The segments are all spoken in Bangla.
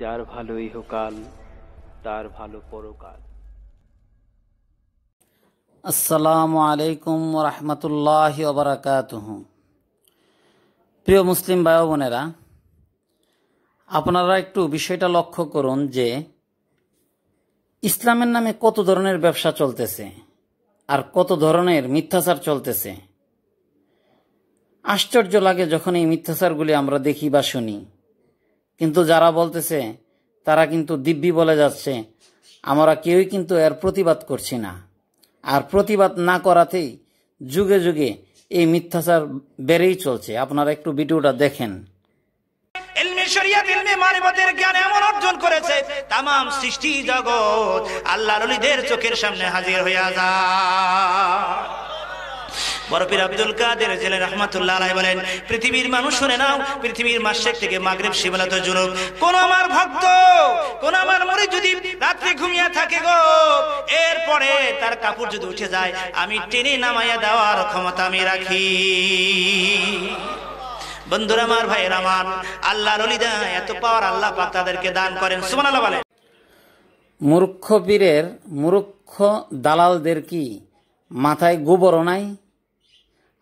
যার ভালো ইহকাল তার ভালো পরকাল আসসালামু আলাইকুম রহমতুল্লাহ ওবরাকাত প্রিয় মুসলিম ভাই বোনেরা আপনারা একটু বিষয়টা লক্ষ্য করুন যে ইসলামের নামে কত ধরনের ব্যবসা চলতেছে আর কত ধরনের মিথ্যাচার চলতেছে আশ্চর্য লাগে যখন এই মিথ্যাচারগুলি আমরা দেখি বা শুনি কিন্তু যারা বলতেছে তারা কিন্তু দিব্যি বলে যাচ্ছে আমরা কেউই কিন্তু এর প্রতিবাদ করছি না আর প্রতিবাদ না করাতেই যুগে যুগে এই মিথ্যাচার বেড়েই চলছে আপনারা একটু ভিডিওটা দেখেন শরিয়াত জ্ঞান এমন অর্জন করেছে সৃষ্টি জগৎ চোখের সামনে হাজির হইয়া যায় বরফির আব্দুল কাদের জেলে রহমাতুল্লাহ বলেন পৃথিবীর মানুষ শুনে নাও পৃথিবীর মাসেক থেকে মাগরেব শিবনাথ জুনুক কোন আমার ভক্ত কোন আমার মরে যদি রাত্রে ঘুমিয়ে থাকে গো এরপরে তার কাপড় যদি উঠে যায় আমি টেনে নামাইয়া দেওয়ার ক্ষমতা আমি রাখি বন্ধুরা আমার ভাইয়ের আমার আল্লাহ অলিদা এত পাওয়ার আল্লাহ পাক তাদেরকে দান করেন সুবহানাল্লাহ বলেন মূর্খ পীরের মূর্খ দালালদের কি মাথায় গোবরও নাই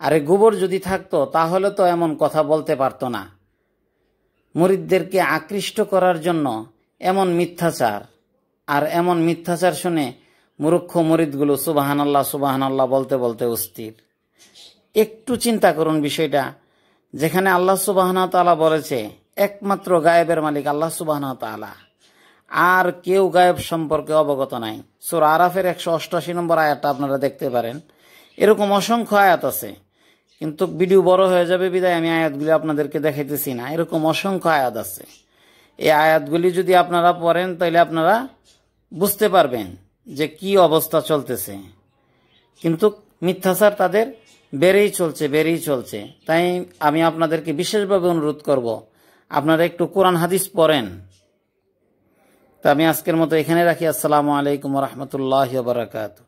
আরে গোবর যদি থাকতো তাহলে তো এমন কথা বলতে পারত না মরিদদেরকে আকৃষ্ট করার জন্য এমন মিথ্যাচার আর এমন মিথ্যাচার শুনে মুরুক্ষ মরিদগুলো সুবাহানাল্লাহ সুবাহানাল্লাহ বলতে বলতে অস্থির একটু চিন্তা করুন বিষয়টা যেখানে আল্লাহ সুবাহানা তালা বলেছে একমাত্র গায়েবের মালিক আল্লাহ সুবাহানা তালা আর কেউ গায়েব সম্পর্কে অবগত নাই সুর আরাফের একশো অষ্টাশি নম্বর আয়াতটা আপনারা দেখতে পারেন এরকম অসংখ্য আয়াত আছে কিন্তু ভিডিও বড় হয়ে যাবে বিদায় আমি আয়াতগুলি আপনাদেরকে দেখাইতেছি না এরকম অসংখ্য আয়াত আছে এই আয়াতগুলি যদি আপনারা পড়েন তাহলে আপনারা বুঝতে পারবেন যে কি অবস্থা চলতেছে কিন্তু মিথ্যাচার তাদের বেড়েই চলছে বেড়েই চলছে তাই আমি আপনাদেরকে বিশেষভাবে অনুরোধ করব আপনারা একটু কোরআন হাদিস পড়েন তা আমি আজকের মতো এখানে রাখি আসসালামু আলাইকুম রহমতুল্লাহ বারাকাতু